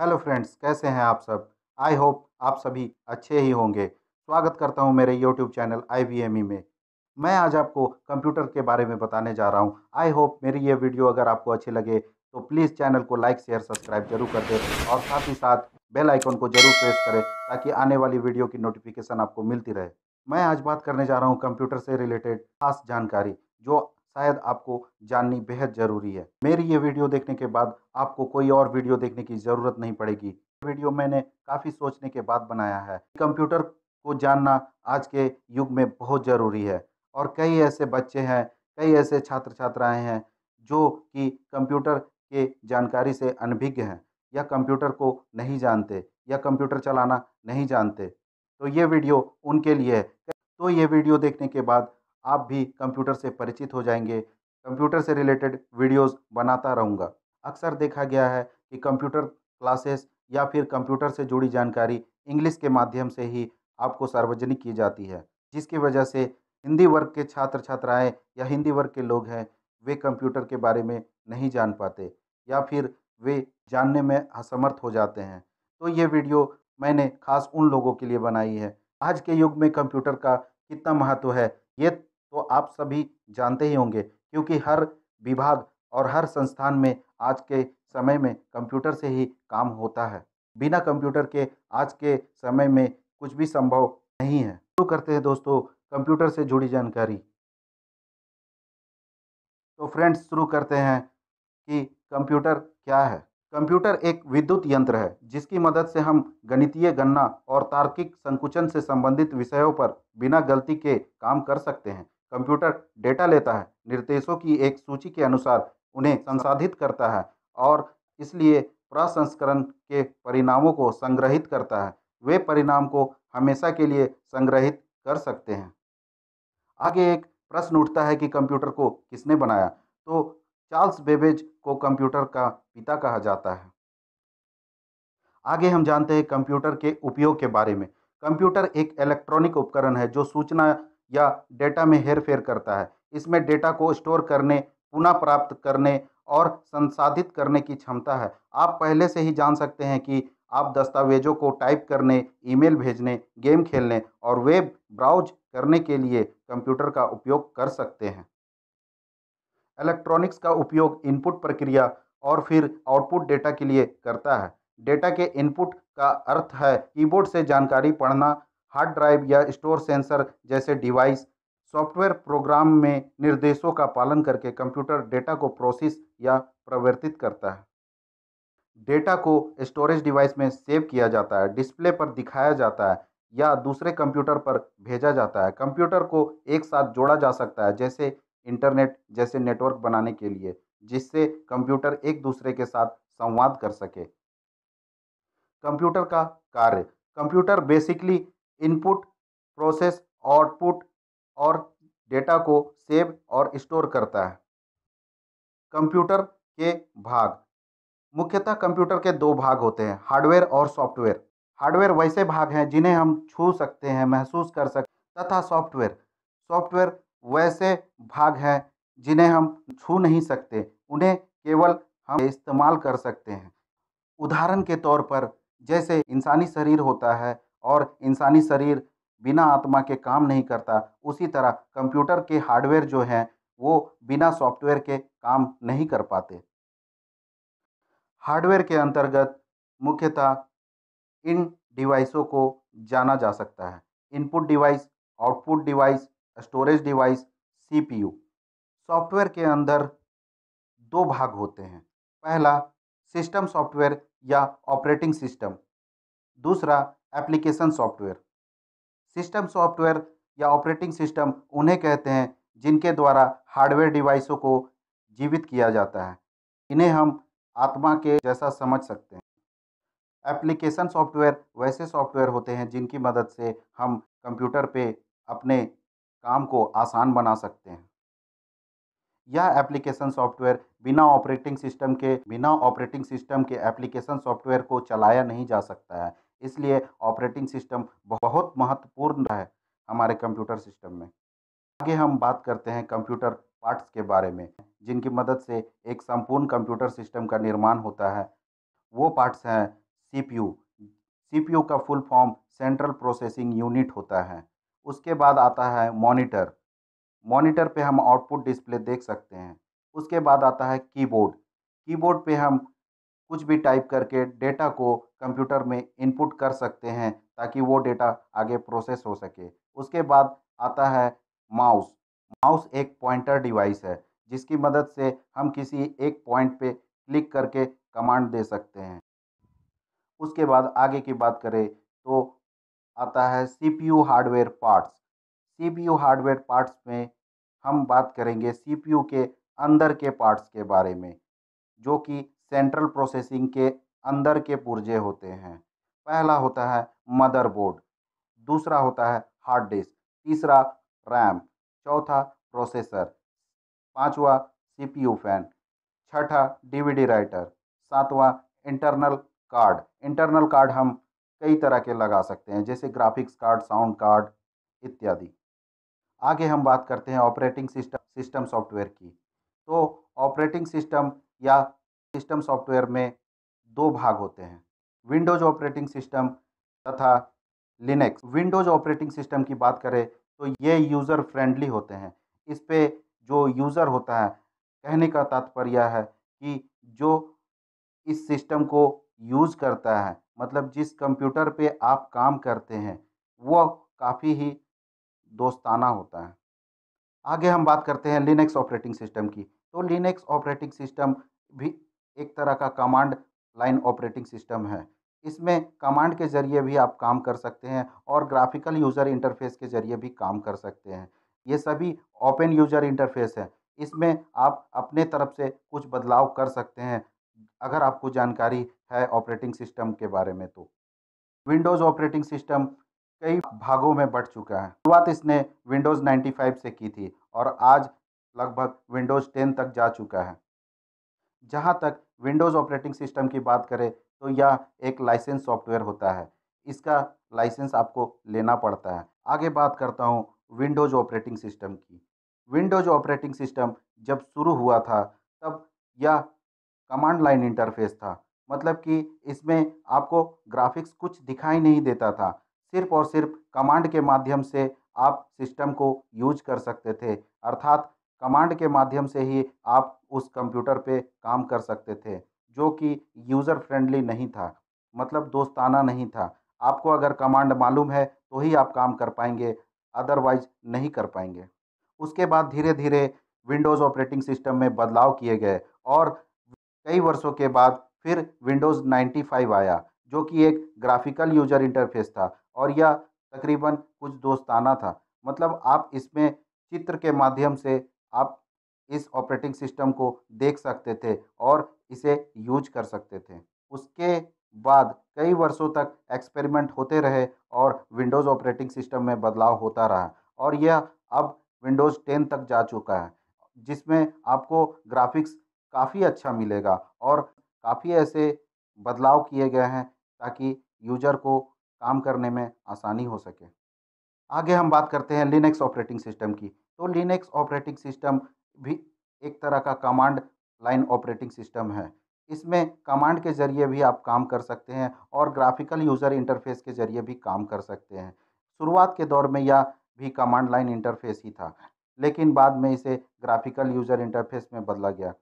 hello friends कैसे हैं आप सब आई होप आप सभी अच्छे ही होंगे स्वागत करता हूं मेरे यूट्यूब चैनल आई e में मैं आज आपको कंप्यूटर के बारे में बताने जा रहा हूं आई होप मेरी ये वीडियो अगर आपको अच्छी लगे तो प्लीज़ चैनल को लाइक शेयर सब्सक्राइब जरूर कर दें और साथ ही साथ बेल आइकॉन को जरूर प्रेस करें ताकि आने वाली वीडियो की नोटिफिकेशन आपको मिलती रहे मैं आज बात करने जा रहा हूँ कंप्यूटर से रिलेटेड खास जानकारी जो शायद आपको जाननी बेहद ज़रूरी है मेरी ये वीडियो देखने के बाद आपको कोई और वीडियो देखने की ज़रूरत नहीं पड़ेगी वीडियो मैंने काफ़ी सोचने के बाद बनाया है कंप्यूटर को जानना आज के युग में बहुत ज़रूरी है और कई ऐसे बच्चे हैं कई ऐसे छात्र छात्राएँ हैं जो कि कंप्यूटर के जानकारी से अनभिज्ञ हैं या कंप्यूटर को नहीं जानते या कंप्यूटर चलाना नहीं जानते तो ये वीडियो उनके लिए है तो ये वीडियो देखने के बाद आप भी कंप्यूटर से परिचित हो जाएंगे कंप्यूटर से रिलेटेड वीडियोस बनाता रहूँगा अक्सर देखा गया है कि कंप्यूटर क्लासेस या फिर कंप्यूटर से जुड़ी जानकारी इंग्लिश के माध्यम से ही आपको सार्वजनिक की जाती है जिसकी वजह से हिंदी वर्ग के छात्र छात्राएँ या हिंदी वर्ग के लोग हैं वे कंप्यूटर के बारे में नहीं जान पाते या फिर वे जानने में असमर्थ हो जाते हैं तो ये वीडियो मैंने खास उन लोगों के लिए बनाई है आज के युग में कंप्यूटर का कितना महत्व है ये तो आप सभी जानते ही होंगे क्योंकि हर विभाग और हर संस्थान में आज के समय में कंप्यूटर से ही काम होता है बिना कंप्यूटर के आज के समय में कुछ भी संभव नहीं है शुरू तो करते हैं दोस्तों कंप्यूटर से जुड़ी जानकारी तो फ्रेंड्स शुरू करते हैं कि कंप्यूटर क्या है कंप्यूटर एक विद्युत यंत्र है जिसकी मदद से हम गणितीय गणना और तार्किक संकुचन से संबंधित विषयों पर बिना गलती के काम कर सकते हैं कंप्यूटर डेटा लेता है निर्देशों की एक सूची के अनुसार उन्हें संसाधित करता है और इसलिए प्रसंस्करण के परिणामों को संग्रहित करता है वे परिणाम को हमेशा के लिए संग्रहित कर सकते हैं आगे एक प्रश्न उठता है कि कंप्यूटर को किसने बनाया तो चार्ल्स बेबेज को कंप्यूटर का पिता कहा जाता है आगे हम जानते हैं कंप्यूटर के उपयोग के बारे में कंप्यूटर एक इलेक्ट्रॉनिक उपकरण है जो सूचना या डेटा में हेर फेर करता है इसमें डेटा को स्टोर करने पुनः प्राप्त करने और संसाधित करने की क्षमता है आप पहले से ही जान सकते हैं कि आप दस्तावेजों को टाइप करने ईमेल भेजने गेम खेलने और वेब ब्राउज करने के लिए कंप्यूटर का उपयोग कर सकते हैं इलेक्ट्रॉनिक्स का उपयोग इनपुट प्रक्रिया और फिर आउटपुट डेटा के लिए करता है डेटा के इनपुट का अर्थ है कीबोर्ड से जानकारी पढ़ना हार्ड ड्राइव या स्टोर सेंसर जैसे डिवाइस सॉफ्टवेयर प्रोग्राम में निर्देशों का पालन करके कंप्यूटर डेटा को प्रोसेस या प्रवर्तित करता है डेटा को स्टोरेज डिवाइस में सेव किया जाता है डिस्प्ले पर दिखाया जाता है या दूसरे कंप्यूटर पर भेजा जाता है कंप्यूटर को एक साथ जोड़ा जा सकता है जैसे इंटरनेट जैसे नेटवर्क बनाने के लिए जिससे कंप्यूटर एक दूसरे के साथ संवाद कर सके कंप्यूटर का कार्य computer basically input process output और डेटा को सेव और स्टोर करता है कंप्यूटर के भाग मुख्यतः कंप्यूटर के दो भाग होते हैं हार्डवेयर और सॉफ्टवेयर हार्डवेयर वैसे भाग हैं जिन्हें हम छू सकते हैं महसूस कर सकते तथा सॉफ्टवेयर सॉफ्टवेयर वैसे भाग हैं जिन्हें हम छू नहीं सकते उन्हें केवल हम इस्तेमाल कर सकते हैं उदाहरण के तौर पर जैसे इंसानी शरीर होता है और इंसानी शरीर बिना आत्मा के काम नहीं करता उसी तरह कंप्यूटर के हार्डवेयर जो हैं वो बिना सॉफ्टवेयर के काम नहीं कर पाते हार्डवेयर के अंतर्गत मुख्यतः इन डिवाइसों को जाना जा सकता है input device output device storage device CPU software के अंदर दो भाग होते हैं पहला सिस्टम सॉफ्टवेयर या ऑपरेटिंग सिस्टम दूसरा एप्लीकेशन सॉफ्टवेयर सिस्टम सॉफ्टवेयर या ऑपरेटिंग सिस्टम उन्हें कहते हैं जिनके द्वारा हार्डवेयर डिवाइसों को जीवित किया जाता है इन्हें हम आत्मा के जैसा समझ सकते हैं एप्लीकेशन सॉफ्टवेयर वैसे सॉफ्टवेयर होते हैं जिनकी मदद से हम कंप्यूटर पे अपने काम को आसान बना सकते हैं यह एप्लीकेशन सॉफ्टवेयर बिना ऑपरेटिंग सिस्टम के बिना ऑपरेटिंग सिस्टम के एप्लीकेशन सॉफ्टवेयर को चलाया नहीं जा सकता है इसलिए ऑपरेटिंग सिस्टम बहुत महत्वपूर्ण है हमारे कंप्यूटर सिस्टम में आगे हम बात करते हैं कंप्यूटर पार्ट्स के बारे में जिनकी मदद से एक संपूर्ण कंप्यूटर सिस्टम का निर्माण होता है वो पार्ट्स हैं सीपीयू सीपीयू का full form central processing unit होता है उसके बाद आता है मॉनिटर मॉनिटर पे हम आउटपुट डिस्प्ले देख सकते हैं उसके बाद आता है कीबोर्ड कीबोर्ड पे हम कुछ भी टाइप करके डेटा को कंप्यूटर में इनपुट कर सकते हैं ताकि वो डेटा आगे प्रोसेस हो सके उसके बाद आता है माउस माउस एक पॉइंटर डिवाइस है जिसकी मदद से हम किसी एक पॉइंट पे क्लिक करके कमांड दे सकते हैं उसके बाद आगे की बात करें तो आता है CPU hardware parts CPU hardware parts में हम बात करेंगे सीपीयू के अंदर के पार्ट्स के बारे में जो कि सेंट्रल प्रोसेसिंग के अंदर के पुर्जे होते हैं पहला होता है मदरबोर्ड दूसरा होता है हार्ड डिस्क तीसरा रैम चौथा प्रोसेसर पांचवा सीपीयू फैन छठा डीवीडी राइटर सातवा इंटरनल कार्ड इंटरनल कार्ड हम कई तरह के लगा सकते हैं जैसे ग्राफिक्स कार्ड साउंड कार्ड इत्यादि आगे हम बात करते हैं ऑपरेटिंग सिस्टम सिस्टम सॉफ्टवेयर की तो ऑपरेटिंग सिस्टम या सिस्टम सॉफ्टवेयर में दो भाग होते हैं विंडोज ऑपरेटिंग सिस्टम तथा लिनक्स विंडोज ऑपरेटिंग सिस्टम की बात करें तो ये यूज़र फ्रेंडली होते हैं इस पर जो यूज़र होता है कहने का तात्पर्य है कि जो इस सिस्टम को यूज़ करता है मतलब जिस कंप्यूटर पे आप काम करते हैं वो काफ़ी ही दोस्ताना होता है आगे हम बात करते हैं लिनक्स ऑपरेटिंग सिस्टम की तो लिनक्स ऑपरेटिंग सिस्टम भी एक तरह का कमांड लाइन ऑपरेटिंग सिस्टम है इसमें कमांड के ज़रिए भी आप काम कर सकते हैं और ग्राफिकल यूज़र इंटरफेस के ज़रिए भी काम कर सकते हैं ये सभी ओपन यूज़र इंटरफेस है इसमें आप अपने तरफ से कुछ बदलाव कर सकते हैं अगर आपको जानकारी है ऑपरेटिंग सिस्टम के बारे में तो विंडोज़ ऑपरेटिंग सिस्टम कई भागों में बढ़ चुका है शुरुआत इसने विंडोज़ 95 से की थी और आज लगभग विंडोज़ 10 तक जा चुका है जहाँ तक विंडोज़ ऑपरेटिंग सिस्टम की बात करें तो यह एक लाइसेंस सॉफ्टवेयर होता है इसका लाइसेंस आपको लेना पड़ता है आगे बात करता हूँ विंडोज़ ऑपरेटिंग सिस्टम की विंडोज़ ऑपरेटिंग सिस्टम जब शुरू हुआ था तब यह कमांड लाइन इंटरफेस था मतलब कि इसमें आपको ग्राफिक्स कुछ दिखाई नहीं देता था सिर्फ और सिर्फ कमांड के माध्यम से आप सिस्टम को यूज कर सकते थे अर्थात कमांड के माध्यम से ही आप उस कंप्यूटर पे काम कर सकते थे जो कि यूज़र फ्रेंडली नहीं था मतलब दोस्ताना नहीं था आपको अगर कमांड मालूम है तो ही आप काम कर पाएंगे अदरवाइज नहीं कर पाएंगे उसके बाद धीरे धीरे विंडोज़ ऑपरेटिंग सिस्टम में बदलाव किए गए और कई वर्षों के बाद फिर विंडोज़ फाइव आया जो कि एक ग्राफिकल यूजर इंटरफेस था और यह तकरीबन कुछ दोस्ताना था मतलब आप इसमें चित्र के माध्यम से आप इस ऑपरेटिंग सिस्टम को देख सकते थे और इसे यूज कर सकते थे उसके बाद कई वर्षों तक एक्सपेरिमेंट होते रहे और विंडोज़ ऑपरेटिंग सिस्टम में बदलाव होता रहा और यह अब विंडोज़ टेन तक जा चुका है जिसमें आपको ग्राफिक्स काफ़ी अच्छा मिलेगा और काफ़ी ऐसे बदलाव किए गए हैं ताकि यूजर को काम करने में आसानी हो सके आगे हम बात करते हैं लिनक्स ऑपरेटिंग सिस्टम की तो लिनक्स ऑपरेटिंग सिस्टम भी एक तरह का कमांड लाइन ऑपरेटिंग सिस्टम है इसमें कमांड के ज़रिए भी आप काम कर सकते हैं और ग्राफिकल यूज़र इंटरफेस के ज़रिए भी काम कर सकते हैं शुरुआत के दौर में यह भी कमांड लाइन इंटरफेस ही था लेकिन बाद में इसे ग्राफिकल यूज़र इंटरफेस में बदला गया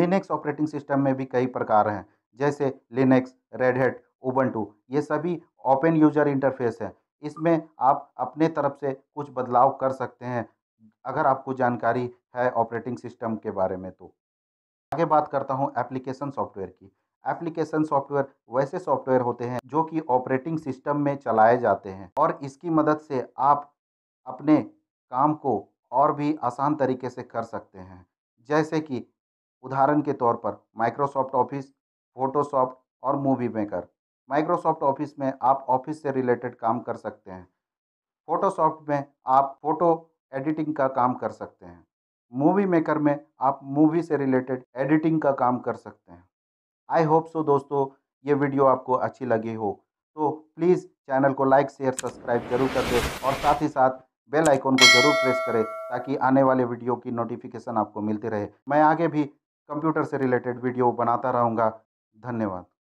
लिनक्स ऑपरेटिंग सिस्टम में भी कई प्रकार हैं जैसे लिनक्स रेड ओबन टू ये सभी ओपन यूजर इंटरफेस हैं इसमें आप अपने तरफ से कुछ बदलाव कर सकते हैं अगर आपको जानकारी है ऑपरेटिंग सिस्टम के बारे में तो आगे बात करता हूँ एप्लीकेशन सॉफ्टवेयर की एप्लीकेशन सॉफ्टवेयर वैसे सॉफ्टवेयर होते हैं जो कि ऑपरेटिंग सिस्टम में चलाए जाते हैं और इसकी मदद से आप अपने काम को और भी आसान तरीके से कर सकते हैं जैसे कि उदाहरण के तौर पर माइक्रोसॉफ्ट ऑफिस फोटोशॉप और मूवी मेकर माइक्रोसॉफ्ट ऑफिस में आप ऑफिस से रिलेटेड काम कर सकते हैं फोटोसॉफ्ट में आप फोटो एडिटिंग का काम कर सकते हैं मूवी मेकर में आप मूवी से रिलेटेड एडिटिंग का काम कर सकते हैं आई होप सो दोस्तों ये वीडियो आपको अच्छी लगी हो तो प्लीज़ चैनल को लाइक शेयर सब्सक्राइब जरूर कर दें और साथ ही साथ बेल आइकॉन को ज़रूर प्रेस करें ताकि आने वाले वीडियो की नोटिफिकेशन आपको मिलती रहे मैं आगे भी कंप्यूटर से रिलेटेड वीडियो बनाता रहूँगा धन्यवाद